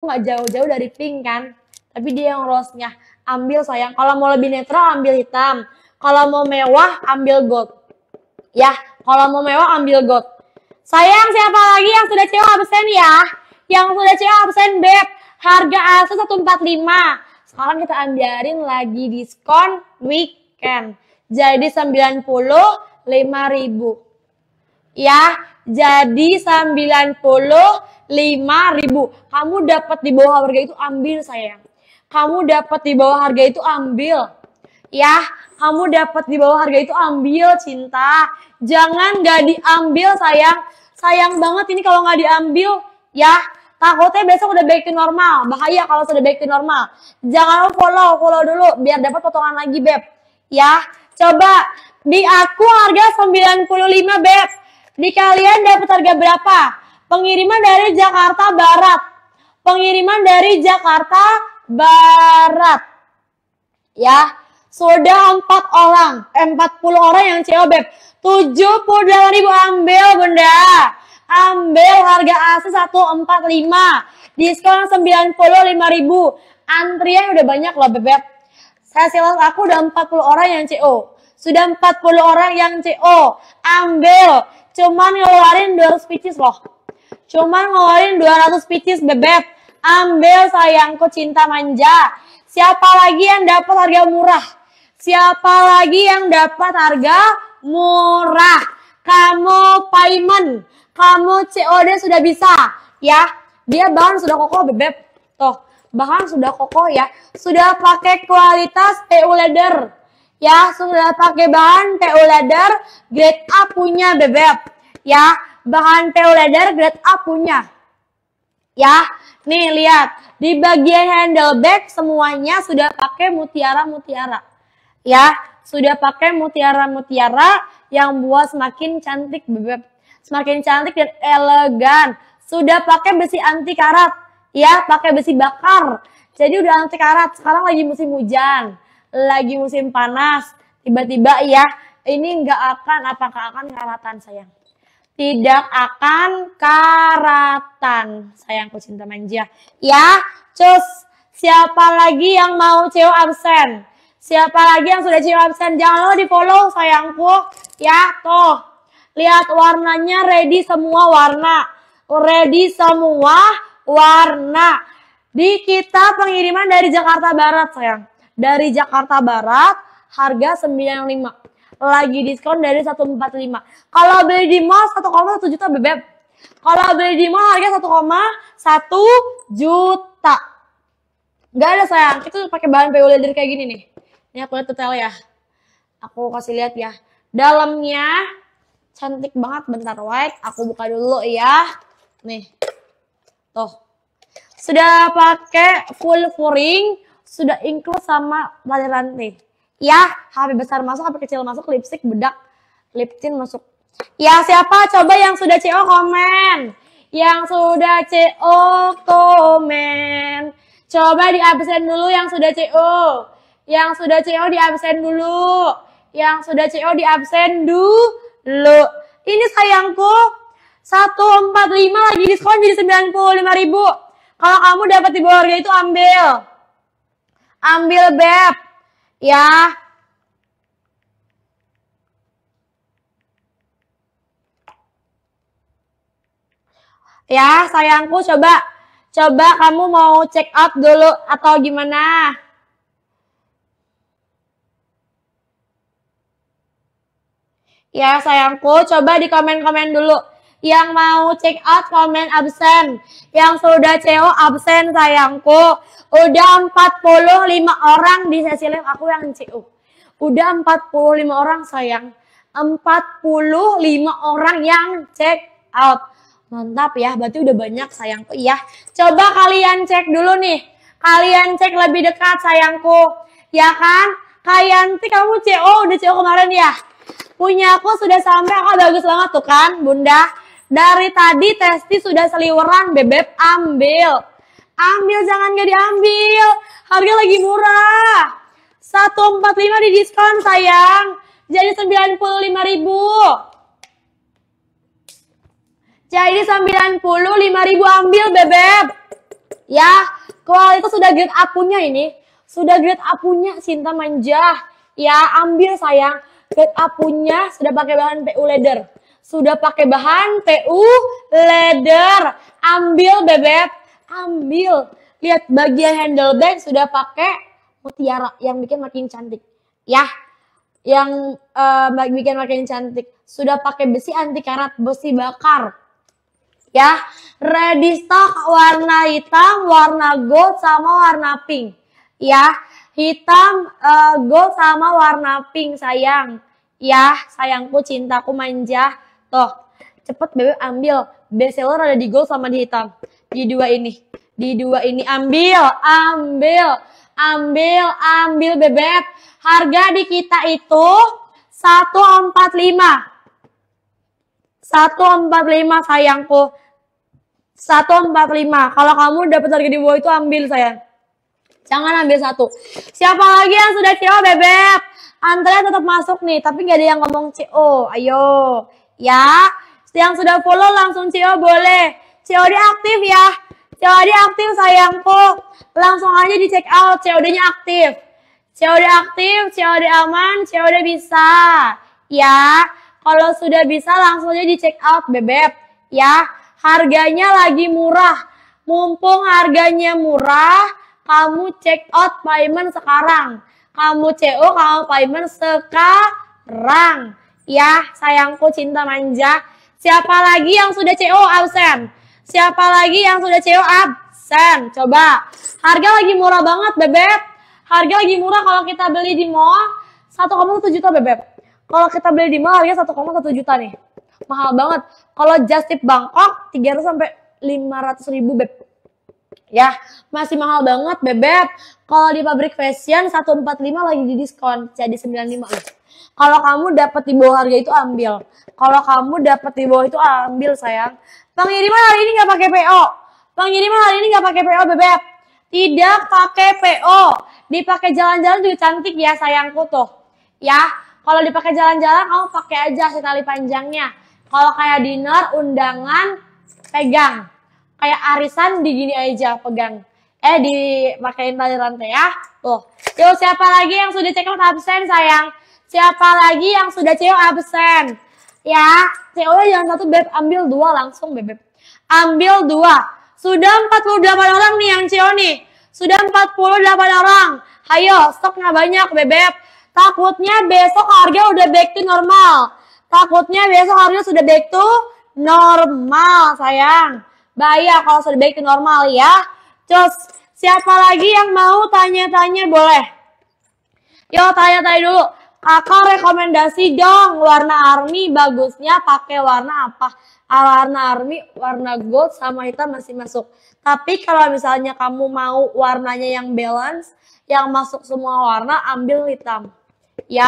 nggak jauh-jauh dari pink kan tapi dia yang rose-nya ambil sayang kalau mau lebih netral ambil hitam kalau mau mewah ambil gold ya kalau mau mewah ambil gold sayang siapa lagi yang sudah cewek absen ya yang sudah cewek absen beb harga asli 145 sekarang kita ambilin lagi diskon weekend jadi 95 ribu ya. Jadi 95.000. ribu. Kamu dapat di bawah harga itu ambil sayang. Kamu dapat di bawah harga itu ambil. Ya, kamu dapat di bawah harga itu ambil cinta. Jangan gak diambil sayang. Sayang banget ini kalau nggak diambil ya. Takutnya besok udah back to normal. Bahaya kalau sudah back to normal. Jangan follow, follow dulu biar dapat potongan lagi, Beb. Ya, coba di aku harga 95, Beb. Di kalian dapat harga berapa? Pengiriman dari Jakarta Barat. Pengiriman dari Jakarta Barat. Ya, sudah 4 orang, eh, 40 orang yang CO Beb. 78 ribu ambil bunda. Ambil harga AC 145. Diskon 95 ribu. Antrian udah banyak loh bebek. Saya silas aku udah 40 orang yang CO. Sudah 40 orang yang CO. Ambil cuman ngeluarin 200 pieces loh. Cuman ngeluarin 200 pieces bebek. Ambil sayangku cinta manja. Siapa lagi yang dapat harga murah? Siapa lagi yang dapat harga murah? Kamu payment, kamu COD sudah bisa ya. Dia bahan sudah kokoh bebek. toh, bahan sudah kokoh ya. Sudah pakai kualitas EU leather ya sudah pakai bahan PU leather grade A punya bebek ya bahan PU leather grade A punya ya nih lihat di bagian handle bag semuanya sudah pakai mutiara-mutiara ya sudah pakai mutiara-mutiara yang buat semakin cantik bebek semakin cantik dan elegan sudah pakai besi anti karat ya pakai besi bakar jadi udah anti karat sekarang lagi musim hujan lagi musim panas, tiba-tiba ya ini nggak akan apakah akan karatan sayang tidak akan karatan sayangku cinta manja ya cus siapa lagi yang mau cewek absen siapa lagi yang sudah cewek absen jangan lupa di follow sayangku ya toh lihat warnanya ready semua warna ready semua warna di kita pengiriman dari Jakarta Barat sayang dari Jakarta Barat harga 95 lagi diskon dari 145 kalau beli di mall 1,1 juta bebek kalau beli di mall harga 1,1 juta nggak ada sayang itu pakai bahan PU leather kayak gini nih ini aku lihat detail ya aku kasih lihat ya dalamnya cantik banget bentar white aku buka dulu ya nih tuh sudah pakai full furing sudah include sama pelajaran nih, Ya, HP besar masuk, HP kecil masuk, lipstick, bedak, lip tint masuk. Ya, siapa? Coba yang sudah CO komen. Yang sudah CO komen. Coba di absen dulu yang sudah CO. Yang sudah CO di absen dulu. Yang sudah CO di absen dulu. Ini sayangku, 145 lagi diskon jadi 95 ribu. Kalau kamu dapat di bawah harga itu ambil. Ambil beb. Ya. Ya, sayangku coba coba kamu mau check out dulu atau gimana? Ya, sayangku coba di komen-komen dulu yang mau check out komen absen, yang sudah CO absen sayangku. Udah 45 orang di sesi live aku yang CO. Udah 45 orang sayang. 45 orang yang check out. Mantap ya, berarti udah banyak sayangku ya. Coba kalian cek dulu nih. Kalian cek lebih dekat sayangku. Ya kan? Kayanti kamu CO udah CO kemarin ya? Punya aku sudah sampai, aku oh, bagus banget tuh kan Bunda. Dari tadi Testi sudah seliweran, bebek ambil. Ambil jangan gak diambil. Harga lagi murah. 145 di diskon sayang. Jadi 95000 Jadi 95000 ambil bebek. Ya, kualitas sudah grade apunya ini. Sudah grade apunya Sinta Manja. Ya, ambil sayang. Grade apunya sudah pakai bahan PU leather sudah pakai bahan pu leather. Ambil bebek, ambil. Lihat bagian handle bag sudah pakai mutiara yang bikin makin cantik. Ya, yang uh, bikin makin cantik. Sudah pakai besi anti karat, besi bakar. Ya, ready stock warna hitam, warna gold sama warna pink. Ya, hitam, uh, gold sama warna pink sayang. Ya, sayangku, cintaku, manja Tuh, cepet bebek ambil. Bestseller ada di gold sama di hitam. Di dua ini. Di dua ini ambil, ambil, ambil, ambil bebek. Harga di kita itu 145. 145 sayangku. 145. Kalau kamu dapat harga di bawah itu ambil sayang. Jangan ambil satu. Siapa lagi yang sudah CO bebek? Antara tetap masuk nih, tapi nggak ada yang ngomong CO. Ayo ya. Yang sudah follow langsung CEO boleh. COD aktif ya. COD aktif sayangku. Langsung aja di check out, COD-nya aktif. COD aktif, COD aman, COD bisa. Ya, kalau sudah bisa langsung aja di check out bebek ya. Harganya lagi murah. Mumpung harganya murah, kamu check out payment sekarang. Kamu CO, kamu payment sekarang. Ya, sayangku cinta manja. Siapa lagi yang sudah CO absen? Siapa lagi yang sudah CO absen? Coba. Harga lagi murah banget, Bebek. Harga lagi murah kalau kita beli di mall 1,1 juta, Bebek. Kalau kita beli di mall harga 1,1 juta nih. Mahal banget. Kalau just tip Bangkok 300 sampai 500 ribu, bebek. Ya, masih mahal banget, Bebek. Kalau di pabrik fashion 145 lagi di diskon jadi 95. Kalau kamu dapat di bawah harga itu ambil. Kalau kamu dapat di bawah itu ambil sayang. Pengiriman hari ini nggak pakai PO. Pengiriman hari ini nggak pakai PO bebek. Tidak pakai PO. Dipakai jalan-jalan juga cantik ya sayangku tuh. Ya, kalau dipakai jalan-jalan kamu pakai aja si tali panjangnya. Kalau kayak dinner, undangan, pegang. Kayak arisan digini aja pegang eh dipakein tali rantai ya. Tuh. Yuk siapa lagi yang sudah cekel absen sayang? Siapa lagi yang sudah cewek absen? Ya, cewek yang satu beb, ambil dua langsung beb. Ambil dua. Sudah 48 orang nih yang cewek nih. Sudah 48 orang. Hayo, stoknya banyak bebek. Takutnya besok harga udah back to normal. Takutnya besok harga sudah back to normal, sayang. Bahaya kalau sudah back to normal ya. Cus, siapa lagi yang mau tanya-tanya boleh? Yo, tanya-tanya dulu. Kakak rekomendasi dong warna army bagusnya pakai warna apa? Ah, warna army, warna gold sama hitam masih masuk. Tapi kalau misalnya kamu mau warnanya yang balance, yang masuk semua warna, ambil hitam. Ya.